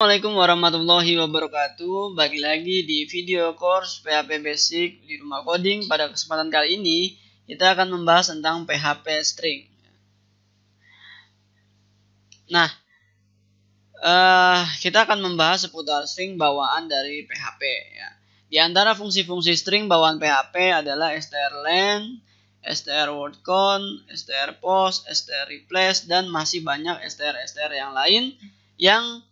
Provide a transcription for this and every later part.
Assalamualaikum warahmatullahi wabarakatuh Balik lagi di video course PHP Basic di Rumah Coding Pada kesempatan kali ini kita akan membahas tentang PHP String Nah, uh, kita akan membahas seputar string bawaan dari PHP ya. Di antara fungsi-fungsi string bawaan PHP adalah strlen, strwordcon, strpost, strreplace, dan masih banyak str-str yang lain yang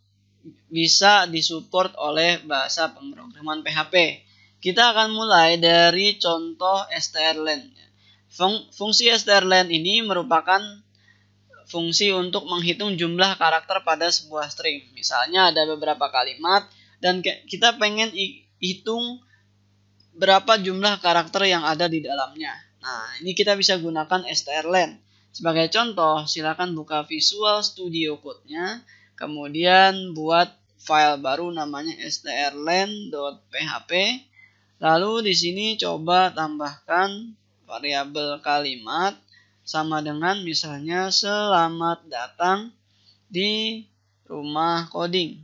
bisa disupport oleh bahasa pemrograman PHP. Kita akan mulai dari contoh strlen. fungsi strlen ini merupakan fungsi untuk menghitung jumlah karakter pada sebuah string. Misalnya ada beberapa kalimat dan kita pengen hitung berapa jumlah karakter yang ada di dalamnya. Nah, ini kita bisa gunakan strlen. Sebagai contoh, silakan buka Visual Studio Code-nya kemudian buat file baru namanya strlen.php lalu di sini coba tambahkan variabel kalimat sama dengan misalnya selamat datang di rumah coding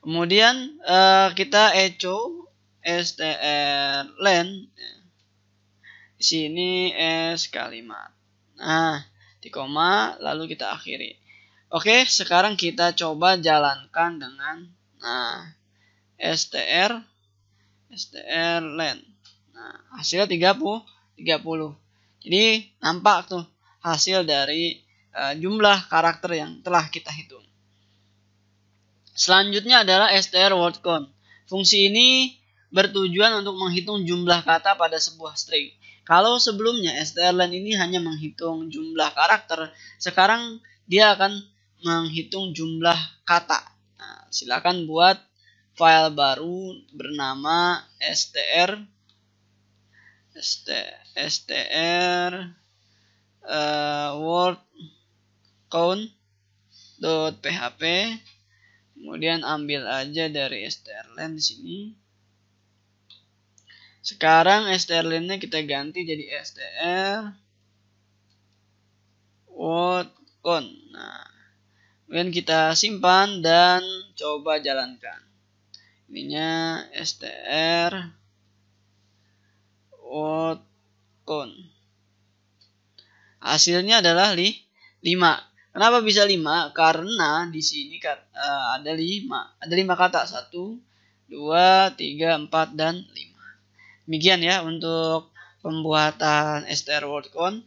kemudian eh, kita echo strlen di sini s kalimat nah di koma lalu kita akhiri Oke, sekarang kita coba jalankan dengan nah str str len. Nah, hasilnya 30 30. Jadi nampak tuh hasil dari uh, jumlah karakter yang telah kita hitung. Selanjutnya adalah str word count. Fungsi ini bertujuan untuk menghitung jumlah kata pada sebuah string. Kalau sebelumnya strlen ini hanya menghitung jumlah karakter, sekarang dia akan menghitung jumlah kata. Nah, silakan buat file baru bernama str str uh, eh, word count .php kemudian ambil aja dari strlen di sini sekarang strlen-nya kita ganti jadi str word count nah Kemudian kita simpan dan coba jalankan. Ininya str wotcon. Hasilnya adalah li 5. Kenapa bisa 5? Karena di sini eh, ada 5. Ada 5 kata. 1, 2, 3, 4, dan 5. Demikian ya untuk pembuatan str wotcon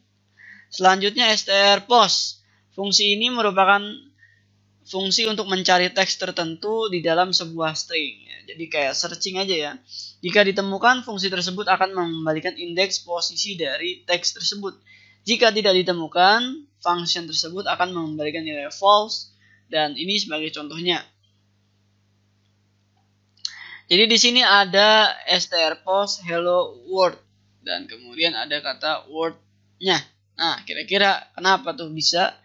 Selanjutnya str post. Fungsi ini merupakan fungsi untuk mencari teks tertentu di dalam sebuah string. Ya. Jadi kayak searching aja ya. Jika ditemukan, fungsi tersebut akan mengembalikan indeks posisi dari teks tersebut. Jika tidak ditemukan, function tersebut akan mengembalikan nilai false dan ini sebagai contohnya. Jadi di sini ada str post hello world dan kemudian ada kata wordnya. Nah, kira-kira kenapa tuh bisa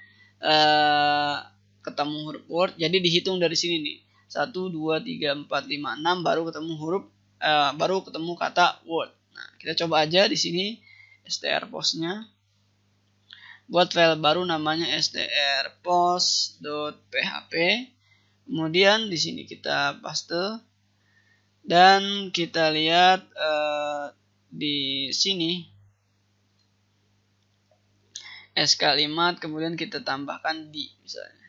uh, ketemu huruf word jadi dihitung dari sini nih satu dua tiga empat lima enam baru ketemu huruf uh, baru ketemu kata word nah kita coba aja di sini str posnya buat file baru namanya str post.php kemudian di sini kita paste dan kita lihat uh, di sini S kalimat kemudian kita tambahkan di misalnya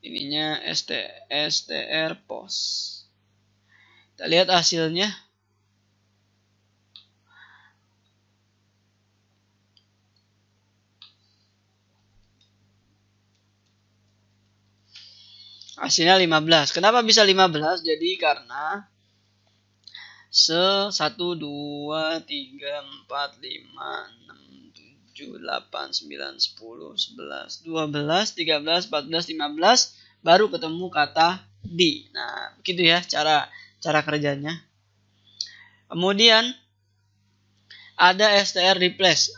ininya ST, STR pos kita lihat hasilnya hasilnya 15 kenapa bisa 15 jadi karena se 1 2 3 4 5 6 7, 8, 9, 10, 11, 12, 13, 14, 15 baru ketemu kata di. Nah, begitu ya cara cara kerjanya. Kemudian ada str replace.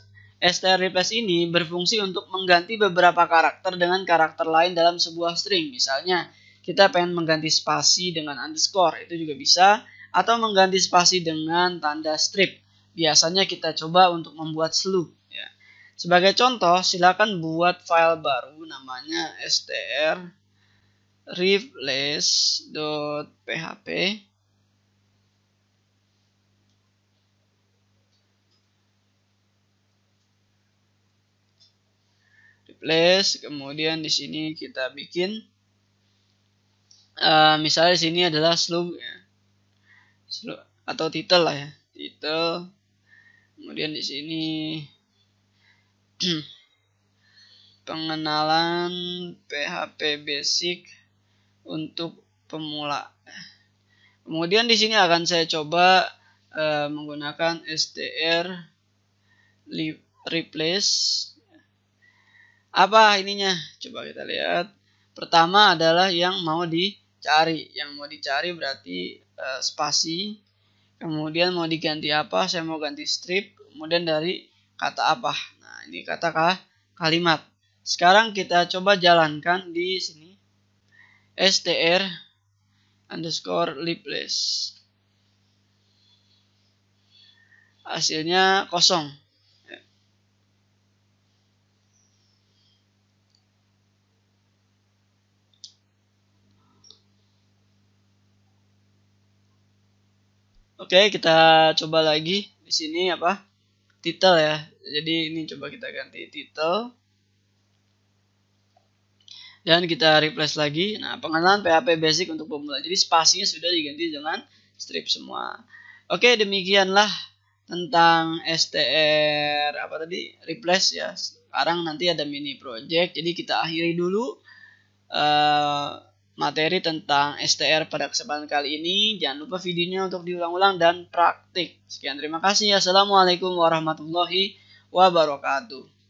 STR replace ini berfungsi untuk mengganti beberapa karakter dengan karakter lain dalam sebuah string. Misalnya, kita pengen mengganti spasi dengan underscore, itu juga bisa. Atau mengganti spasi dengan tanda strip. Biasanya kita coba untuk membuat slug. Sebagai contoh, silakan buat file baru namanya str replace.php replace kemudian di sini kita bikin uh, misalnya di sini adalah slug ya slug atau title lah ya title kemudian di sini Hmm. Pengenalan PHP Basic untuk pemula. Kemudian di sini akan saya coba uh, menggunakan STR replace. Apa ininya? Coba kita lihat. Pertama adalah yang mau dicari. Yang mau dicari berarti uh, spasi. Kemudian mau diganti apa? Saya mau ganti strip. Kemudian dari kata apa? Nah, ini kata kalimat. Sekarang kita coba jalankan di sini. str underscore lipless Hasilnya kosong. Oke, kita coba lagi di sini apa? title ya jadi ini coba kita ganti title dan kita replace lagi nah pengenalan PHP basic untuk pemula jadi spasinya sudah diganti dengan strip semua oke demikianlah tentang STR apa tadi replace ya sekarang nanti ada mini project jadi kita akhiri dulu uh, materi tentang STR pada kesempatan kali ini. Jangan lupa videonya untuk diulang-ulang dan praktik. Sekian terima kasih. Assalamualaikum warahmatullahi wabarakatuh.